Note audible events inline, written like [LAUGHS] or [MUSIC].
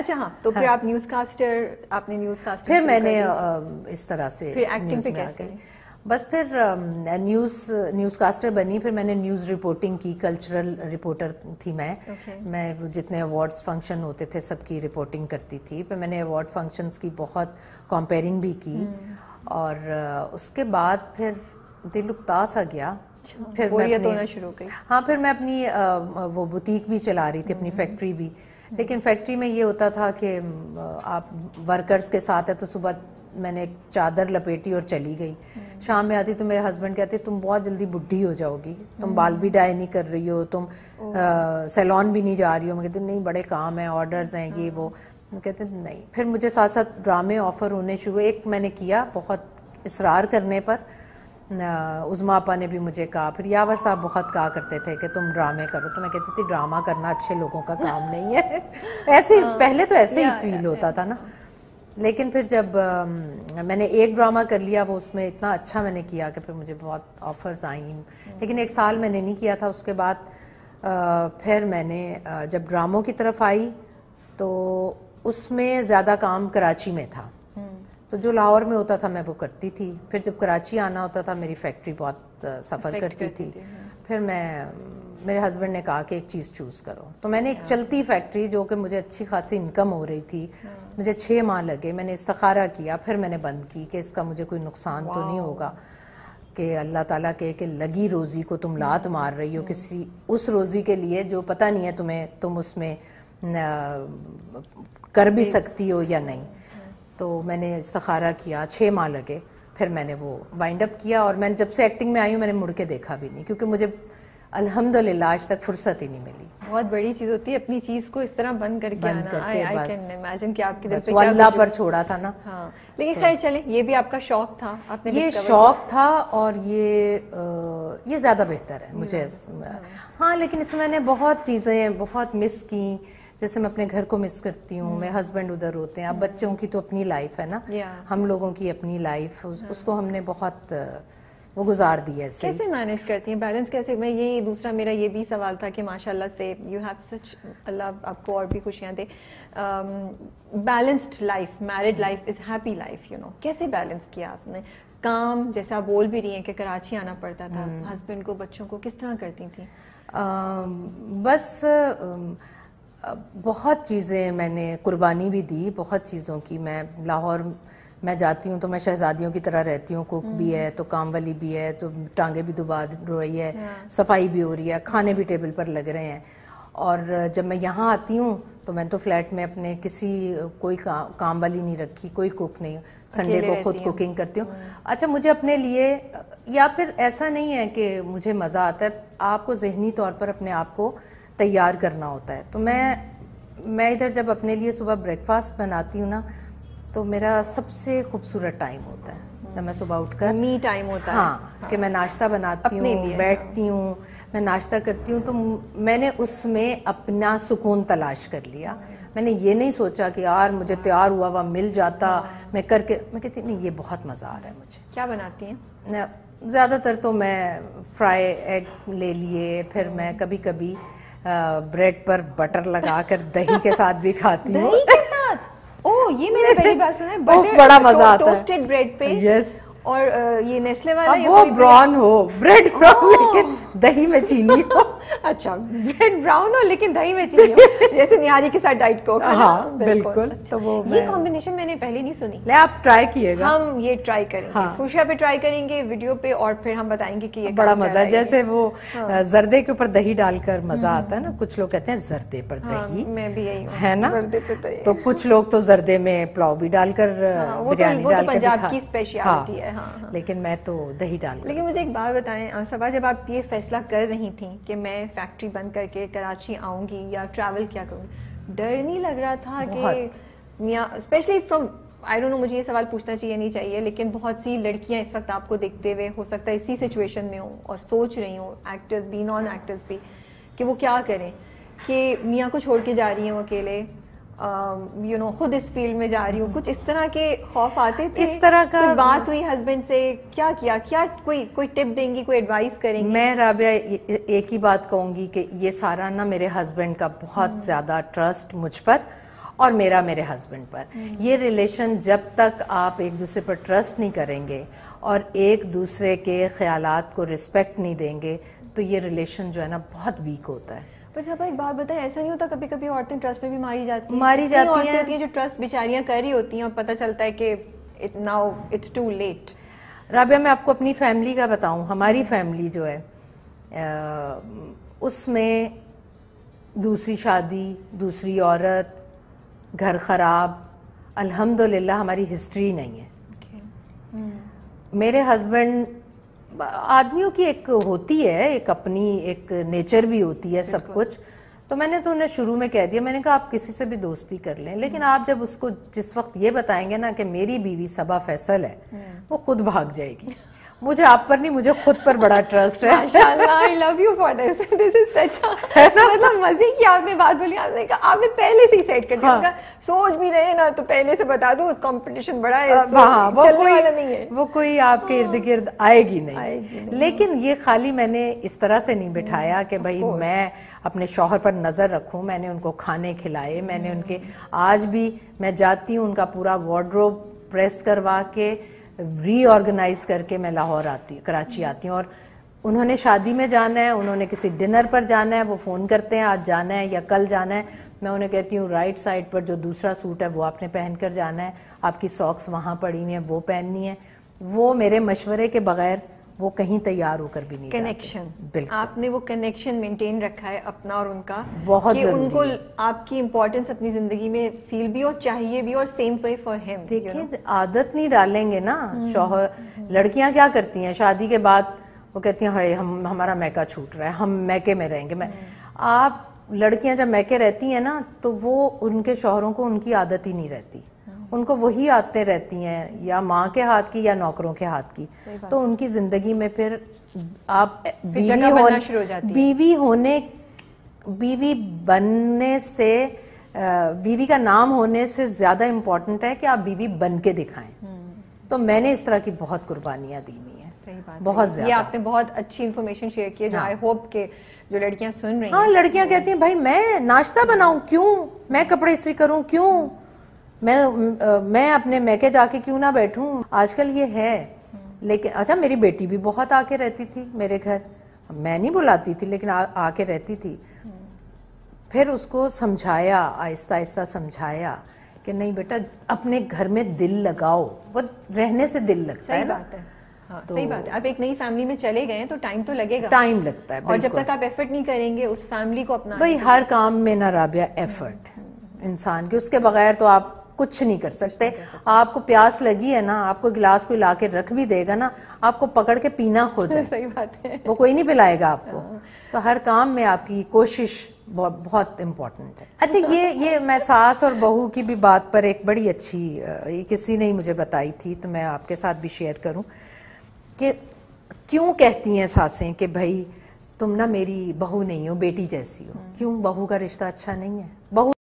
अच्छा हाँ तो फिर हाँ। आप न्यूज कास्टर आपने न्यूज कास्टर फिर मैंने इस तरह से फिर एक्टिंग पे कैसे बस फिर न्यूज़ न्यूज़ कास्टर बनी फिर मैंने न्यूज़ रिपोर्टिंग की कल्चरल रिपोर्टर थी मैं okay. मैं जितने अवार्ड्स फंक्शन होते थे सबकी रिपोर्टिंग करती थी फिर मैंने अवार्ड फंक्शंस की बहुत कंपेयरिंग भी की hmm. और उसके बाद फिर दिल उपतास आ गया अच्छा, फिर मैं अपनी, हाँ फिर मैं अपनी वो बुटीक भी चला रही थी hmm. अपनी फैक्ट्री हम्म। भी लेकिन फैक्ट्री में ये होता था कि आप वर्कर्स के साथ है तो सुबह मैंने एक चादर लपेटी और चली गई हम्म। शाम में आती तो मेरे हस्बैंड कहते तुम बहुत जल्दी बुढ़ी हो जाओगी तुम हम्म। बाल भी डाई नहीं कर रही हो तुम सैलॉन भी नहीं जा रही हो मैं कहती नहीं बड़े काम हैं ऑर्डर्स हैं ये वो हाँ। कहते नहीं फिर मुझे साथ साथ ड्रामे ऑफर होने शुरू एक मैंने किया बहुत इसरार करने पर उज़मापा ने भी मुझे कहा फिर यावर साहब बहुत कहा करते थे कि तुम ड्रामे करो तो मैं कहती थी ड्रामा करना अच्छे लोगों का काम नहीं है [LAUGHS] ऐसे हाँ। पहले तो ऐसे ही फील होता था ना लेकिन फिर जब आ, मैंने एक ड्रामा कर लिया वो उसमें इतना अच्छा मैंने किया कि फिर मुझे बहुत ऑफर्स आई लेकिन एक साल मैंने नहीं किया था उसके बाद आ, फिर मैंने आ, जब ड्रामों की तरफ आई तो उसमें ज़्यादा काम कराची में था तो जो लाहौर में होता था मैं वो करती थी फिर जब कराची आना होता था मेरी फैक्ट्री बहुत सफ़र करती थी, थी। हाँ। फिर मैं मेरे हस्बैंड ने कहा कि एक चीज़ चूज़ करो तो मैंने एक हाँ। चलती फैक्ट्री जो कि मुझे अच्छी खासी इनकम हो रही थी हाँ। मुझे छः माह लगे मैंने इस्तखारा किया फिर मैंने बंद की कि इसका मुझे कोई नुकसान तो नहीं होगा कि अल्लाह ताला के कि लगी रोज़ी को तुम लात मार रही हो किसी उस रोज़ी के लिए जो पता नहीं है तुम्हें तुम उसमें कर भी सकती हो या नहीं तो मैंने सखारा किया छः माह लगे फिर मैंने वो वाइंड अप किया और मैंने जब से एक्टिंग में आई हूँ मैंने मुड़ के देखा भी नहीं क्योंकि मुझे अलहमदल आज तक फुर्सत ही नहीं मिली बहुत बड़ी चीज होती है अपनी चीज को इस तरह बंद करके बंद आना करके I, बस, कि आपकी बस अल्लाह पर छोड़ा था ना हाँ लेकिन तो, खैर चले ये भी आपका शौक था आपने ये शौक था और ये आ, ये ज्यादा बेहतर है मुझे हम्म, हम्म। हाँ लेकिन इसमें मैंने बहुत चीजें बहुत मिस की जैसे मैं अपने घर को मिस करती हूँ मैं हस्बैंड हम्म। उधर होते हैं अब हम्म। बच्चों की तो अपनी लाइफ है ना हम लोगों की अपनी लाइफ हम्म। उसको हमने बहुत वो गुजार दी है कैसे मैनेज करती हैं बैलेंस कैसे मैं ये दूसरा मेरा ये भी सवाल था कि माशाल्लाह से यू हैव सच अल्लाह आपको और भी खुशियाँ दे balanced life married life is happy life you know कैसे बैलेंस किया आपने काम जैसे आप बोल भी रही हैं कि कराची आना पड़ता था हस्बैंड को बच्चों को किस तरह करती थी आ, um, बस um, बहुत चीज़ें मैंने कुर्बानी भी दी बहुत चीज़ों की मैं लाहौर मैं जाती हूँ तो मैं शहजादियों की तरह रहती हूँ कुक भी है हम्म। तो काम वाली भी है तो टांगे भी दुबा हो रही है हाँ। सफाई भी हो रही है खाने भी टेबल पर लग रहे हैं और जब मैं यहाँ आती हूँ तो मैं तो फ्लैट में अपने किसी कोई का, काम वाली नहीं रखी कोई कुक नहीं संडे को खुद कुकिंग करती हूँ हाँ। अच्छा मुझे अपने लिए या फिर ऐसा नहीं है कि मुझे मज़ा आता है आपको जहनी तौर पर अपने आप को तैयार करना होता है तो मैं मैं इधर जब अपने लिए सुबह ब्रेकफास्ट बनाती हूँ ना तो मेरा सबसे खूबसूरत टाइम होता है जब मैं सुबह उठकर मी टाइम होता हाँ, है हाँ कि मैं नाश्ता बनाती हूँ बैठती हूँ मैं नाश्ता करती हूँ तो मैंने उसमें अपना सुकून तलाश कर लिया मैंने ये नहीं सोचा कि यार मुझे तैयार हुआ हुआ मिल जाता मैं करके मैं कहती नहीं ये बहुत मज़ा आ रहा है मुझे क्या बनाती हैं ज़्यादातर तो मैं फ्राई एग ले लिए फिर मैं कभी कभी ब्रेड पर बटर लगाकर दही के साथ भी खाती हूँ ओ ये मैंने पहली बार सुना है [LAUGHS] बटर बड़ा मजा आता है टोस्टेड ब्रेड पे यस और ये नेस्ले वाला हाँ, वो ब्राउन हो ब्रेड ब्राउन लेकिन दही में चीनी हो अच्छा ब्रेड ब्राउन हो लेकिन दही में चीनी हो जैसे निहारी के साथ डाइट कोक हाँ बिल्कुल अच्छा। तो वो ये कॉम्बिनेशन मैंने पहले नहीं सुनी ले आप ट्राई किएगा हम ये ट्राई करेंगे हाँ। खुशिया पे ट्राई करेंगे वीडियो पे और फिर हम बताएंगे कि ये बड़ा मजा जैसे वो हाँ। जर्दे के ऊपर दही डालकर मजा हम्म। आता है ना कुछ लोग कहते हैं जर्दे पर हाँ, दही मैं भी यही है ना तो कुछ लोग तो जर्दे में पुलाव भी डालकर हाँ, तो- तो पंजाब की स्पेशलिटी है लेकिन मैं तो दही डाल लेकिन मुझे एक बात बताएं सवा जब आप ये फैसला कर रही थी कि मैं फैक्ट्री बंद करके कराची आऊँगी या ट्रैवल क्या करूँगी डर नहीं लग रहा था कि मियाँ specially from I don't know मुझे ये सवाल पूछना चाहिए नहीं चाहिए लेकिन बहुत सी लड़कियां इस वक्त आपको देखते हुए हो सकता है इसी सिचुएशन में हो और सोच रही हूँ एक्टर्स भी नॉन एक्टर्स भी कि वो क्या करें कि मियाँ को छोड़ के जा रही हैं वो अकेले यू um, नो खुद इस फील्ड में जा रही हूँ हम्म। कुछ इस तरह के खौफ आते थे इस तरह का बात हुई हस्बैंड से क्या किया क्या कोई कोई टिप देंगी कोई एडवाइस करेंगी मैं राबिया एक ही बात कहूँगी कि ये सारा ना मेरे हस्बैंड का बहुत हम्म। ज़्यादा ट्रस्ट मुझ पर और मेरा मेरे हस्बैंड पर हम्म। ये रिलेशन जब तक आप एक दूसरे पर ट्रस्ट नहीं करेंगे और एक दूसरे के ख्यालात को रिस्पेक्ट नहीं देंगे तो ये रिलेशन जो है ना बहुत वीक होता है पर साहब एक बात बताएं ऐसा नहीं होता कभी कभी औरतें ट्रस्ट में भी मारी जाती हैं मारी जाती हैं औरतें हैं जो ट्रस्ट बेचारियां कर रही होती हैं और पता चलता है कि it now it's too late Rabia मैं आपको अपनी फैमिली का बताऊं हमारी फैमिली जो है उसमें दूसरी शादी दूसरी औरत घर ख़राब अल्हम्दुलिल्लाह हमारी हिस्ट्री नहीं है okay. hmm. मेरे हस्बैंड आदमियों की एक होती है एक अपनी एक नेचर भी होती है सब कुछ तो मैंने तो उन्हें शुरू में कह दिया मैंने कहा आप किसी से भी दोस्ती कर लें लेकिन आप जब उसको जिस वक्त ये बताएंगे ना कि मेरी बीवी सबा फैसल है हम्म। वो खुद भाग जाएगी मुझे आप पर नहीं मुझे खुद पर बड़ा ट्रस्ट है I love you for this this is such मतलब मजे की आपने बात बोली आपने कहा आपने पहले से ही सेट कर दिया हाँ. सोच भी रहे ना तो पहले से बता दो कंपटीशन बड़ा है तो हाँ, हाँ वो कोई वाला नहीं है वो कोई आपके इर्द हाँ। गिर्द आएगी नहीं लेकिन ये खाली मैंने इस तरह से नहीं हम्म, बिठाया कि भाई मैं अपने शोहर पर नज़र रखूं मैंने उनको खाने खिलाए मैंने हम्म। उनके आज भी मैं जाती हूँ उनका पूरा वार्ड्रोब प्रेस करवा के रीऑर्गेनाइज करके मैं लाहौर आती कराची आती हूँ और उन्होंने शादी में जाना है उन्होंने किसी डिनर पर जाना है वो फ़ोन करते हैं आज जाना है या कल जाना है मैं उन्हें कहती हूँ राइट साइड पर जो दूसरा सूट है वो आपने पहन कर जाना है आपकी सॉक्स वहाँ पड़ी हुई हैं वो पहननी है वो मेरे मशवरे के बगैर वो कहीं तैयार होकर भी नहीं कनेक्शन बिल्कुल आपने वो कनेक्शन मेंटेन रखा है अपना और उनका बहुत कि उनको आपकी इम्पोर्टेंस अपनी जिंदगी में फील भी और चाहिए भी और सेम पे फॉर हिम देखिए आदत नहीं डालेंगे ना हम्म, शोहर हम्म। लड़कियां क्या करती हैं शादी के बाद वो कहती हैं हाई हम हमारा मैका छूट रहा है हम मैके में रहेंगे मैं हम्म। आप लड़कियां जब मैके रहती हैं ना तो वो उनके शोहरों को उनकी आदत ही नहीं रहती उनको वही आदतें रहती हैं या माँ के हाथ की या नौकरों के हाथ की तो उनकी जिंदगी में फिर आप बीवी, होने हो जाती बीवी होने बीवी बनने से बीवी का नाम होने से ज्यादा इम्पोर्टेंट है कि आप बीवी बन के दिखाएं हम्म। तो मैंने इस तरह की बहुत कुर्बानियां दी हुई हैं बहुत ज्यादा ये आपने बहुत अच्छी इन्फॉर्मेशन शेयर की है जो आई हाँ। होप के जो लड़कियां सुन रही हाँ, हैं हाँ लड़कियां कहती हैं भाई मैं नाश्ता बनाऊं क्यों मैं कपड़े इस्त्री करूं क्यों मैं मैं अपने मैके जाके क्यों ना बैठूं आजकल ये है लेकिन अच्छा मेरी बेटी भी बहुत आके रहती थी मेरे घर मैं नहीं बुलाती थी लेकिन आ, आके रहती थी फिर उसको समझाया आहिस्ता आहिस्ता समझाया कि नहीं बेटा अपने घर में दिल लगाओ वो रहने से दिल लगता है बात है हाँ, तो, सही बात है आप एक नई फैमिली में चले गए तो टाइम तो लगेगा टाइम लगता है और जब तक आप एफर्ट नहीं करेंगे उस फैमिली को अपना भाई हर काम में ना राबिया एफर्ट हम्म, हम्म। इंसान के उसके बगैर तो आप कुछ नहीं कर सकते आपको प्यास लगी है ना आपको गिलास कोई ला के रख भी देगा ना आपको पकड़ के पीना खुद है [LAUGHS] सही बात है वो कोई नहीं पिलाएगा आपको हाँ। तो हर काम में आपकी कोशिश बहुत बहुत इम्पोर्टेंट है अच्छा ये ये मैं सास और बहू की भी बात पर एक बड़ी अच्छी ये किसी ने ही मुझे बताई थी तो मैं आपके साथ भी शेयर करूं कि क्यों कहती हैं सासें कि भाई तुम ना मेरी बहू नहीं हो बेटी जैसी हो हाँ। क्यों बहू का रिश्ता अच्छा नहीं है बहू